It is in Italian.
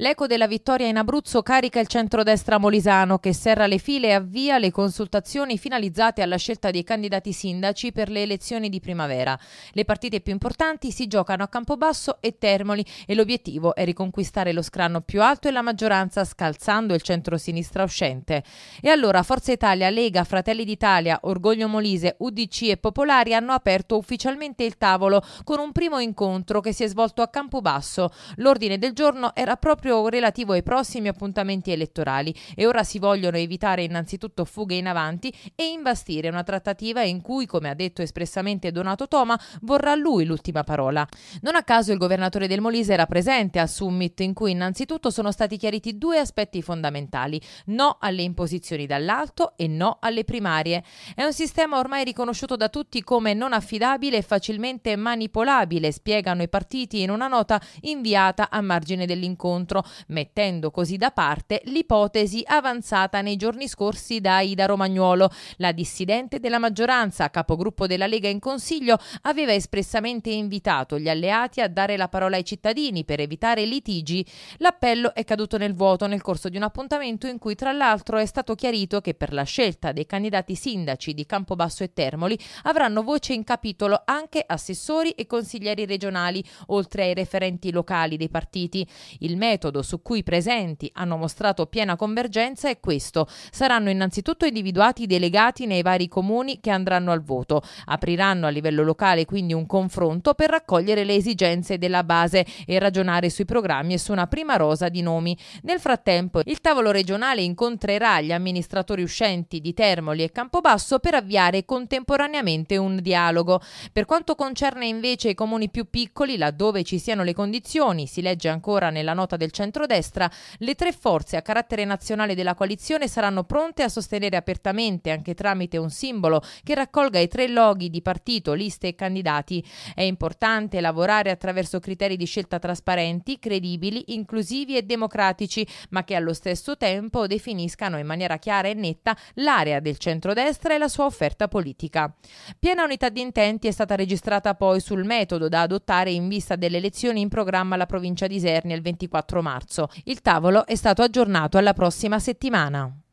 L'eco della vittoria in Abruzzo carica il centrodestra molisano che serra le file e avvia le consultazioni finalizzate alla scelta dei candidati sindaci per le elezioni di primavera. Le partite più importanti si giocano a Campobasso e Termoli e l'obiettivo è riconquistare lo scranno più alto e la maggioranza scalzando il centro-sinistra uscente. E allora Forza Italia, Lega, Fratelli d'Italia, Orgoglio Molise, UDC e Popolari hanno aperto ufficialmente il tavolo con un primo incontro che si è svolto a Campobasso. L'ordine del giorno era proprio proprio relativo ai prossimi appuntamenti elettorali e ora si vogliono evitare innanzitutto fughe in avanti e imbastire una trattativa in cui, come ha detto espressamente Donato Toma, vorrà lui l'ultima parola. Non a caso il governatore del Molise era presente al summit in cui innanzitutto sono stati chiariti due aspetti fondamentali, no alle imposizioni dall'alto e no alle primarie. È un sistema ormai riconosciuto da tutti come non affidabile e facilmente manipolabile, spiegano i partiti in una nota inviata a margine dell'incontro dentro, mettendo così da parte l'ipotesi avanzata nei giorni scorsi da Ida Romagnuolo. La dissidente della maggioranza, capogruppo della Lega in Consiglio, aveva espressamente invitato gli alleati a dare la parola ai cittadini per evitare litigi. L'appello è caduto nel vuoto nel corso di un appuntamento in cui tra l'altro è stato chiarito che per la scelta dei candidati sindaci di Campobasso e Termoli avranno voce in capitolo anche assessori e consiglieri regionali, oltre ai referenti locali dei partiti. Il metodo metodo su cui i presenti hanno mostrato piena convergenza è questo. Saranno innanzitutto individuati i delegati nei vari comuni che andranno al voto. Apriranno a livello locale quindi un confronto per raccogliere le esigenze della base e ragionare sui programmi e su una prima rosa di nomi. Nel frattempo il tavolo regionale incontrerà gli amministratori uscenti di Termoli e Campobasso per avviare contemporaneamente un dialogo. Per quanto concerne invece i comuni più piccoli, laddove ci siano le condizioni, si legge ancora nella nota del centrodestra, le tre forze a carattere nazionale della coalizione saranno pronte a sostenere apertamente, anche tramite un simbolo che raccolga i tre loghi di partito, liste e candidati. È importante lavorare attraverso criteri di scelta trasparenti, credibili, inclusivi e democratici, ma che allo stesso tempo definiscano in maniera chiara e netta l'area del centrodestra e la sua offerta politica. Piena unità di intenti è stata registrata poi sul metodo da adottare in vista delle elezioni in programma alla provincia di Isernia il 24 maggio marzo. Il tavolo è stato aggiornato alla prossima settimana.